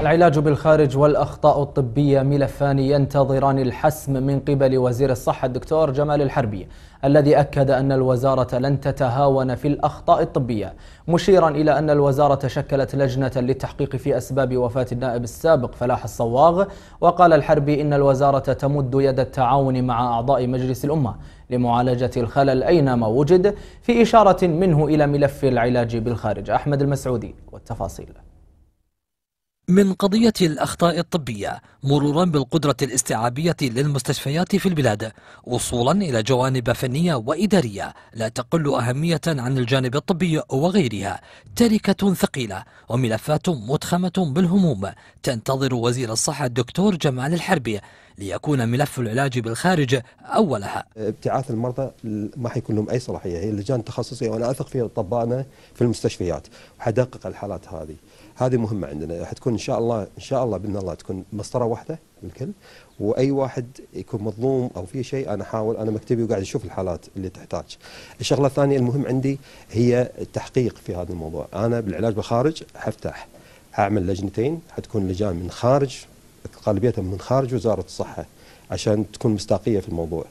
العلاج بالخارج والأخطاء الطبية ملفان ينتظران الحسم من قبل وزير الصحة الدكتور جمال الحربي الذي أكد أن الوزارة لن تتهاون في الأخطاء الطبية مشيرا إلى أن الوزارة شكلت لجنة للتحقيق في أسباب وفاة النائب السابق فلاح الصواغ وقال الحربي إن الوزارة تمد يد التعاون مع أعضاء مجلس الأمة لمعالجة الخلل أينما وجد في إشارة منه إلى ملف العلاج بالخارج أحمد المسعودي والتفاصيل من قضية الأخطاء الطبية مرورا بالقدرة الاستيعابية للمستشفيات في البلاد وصولا إلى جوانب فنية وإدارية لا تقل أهمية عن الجانب الطبي وغيرها تركة ثقيلة وملفات متخمة بالهموم تنتظر وزير الصحة الدكتور جمال الحربي ليكون ملف العلاج بالخارج أولها ابتعاث المرضى ما حيكون لهم أي صلاحية هي اللجان التخصصية وأنا أثق فيها أطبائنا في المستشفيات وحدقق الحالات هذه هذه مهمة عندنا حتكون إن شاء الله إن شاء الله بإذن الله تكون مسطرة واحدة للكل واي واحد يكون مظلوم او في شيء انا احاول انا مكتبي وقاعد اشوف الحالات اللي تحتاج. الشغله الثانيه المهم عندي هي التحقيق في هذا الموضوع، انا بالعلاج بالخارج حفتح أعمل لجنتين حتكون لجان من خارج غالبيتها من خارج وزارة الصحة عشان تكون مصداقية في الموضوع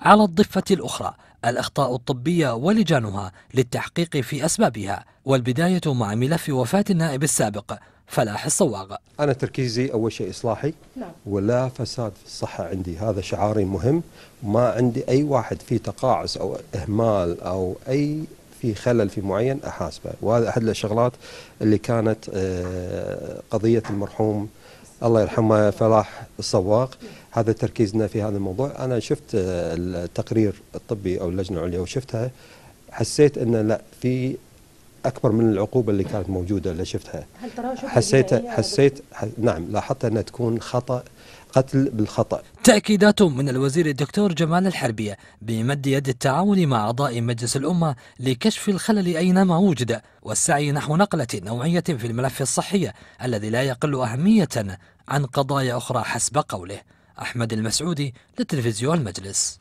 على الضفة الأخرى الأخطاء الطبية ولجانها للتحقيق في أسبابها والبداية مع ملف وفاة النائب السابق فلاح الصواغ أنا تركيزي أول شيء إصلاحي نعم. ولا فساد في الصحة عندي هذا شعاري مهم ما عندي أي واحد في تقاعس أو إهمال أو أي في خلل في معين أحاسبه وهذا أحد الشغلات اللي كانت آه، قضية المرحوم الله يرحمه فلاح الصواق هذا تركيزنا في هذا الموضوع انا شفت آه، التقرير الطبي او اللجنه العليا وشفتها حسيت ان لا في اكبر من العقوبه اللي كانت موجوده اللي شفتها هل ترى حسيت حسيت نعم لاحظت انها تكون خطا قتل بالخطا تاكيدات من الوزير الدكتور جمال الحربيه بمد يد التعاون مع اعضاء مجلس الامه لكشف الخلل اينما وجد والسعي نحو نقله نوعيه في الملف الصحي الذي لا يقل اهميه عن قضايا اخرى حسب قوله احمد المسعودي لتلفزيون المجلس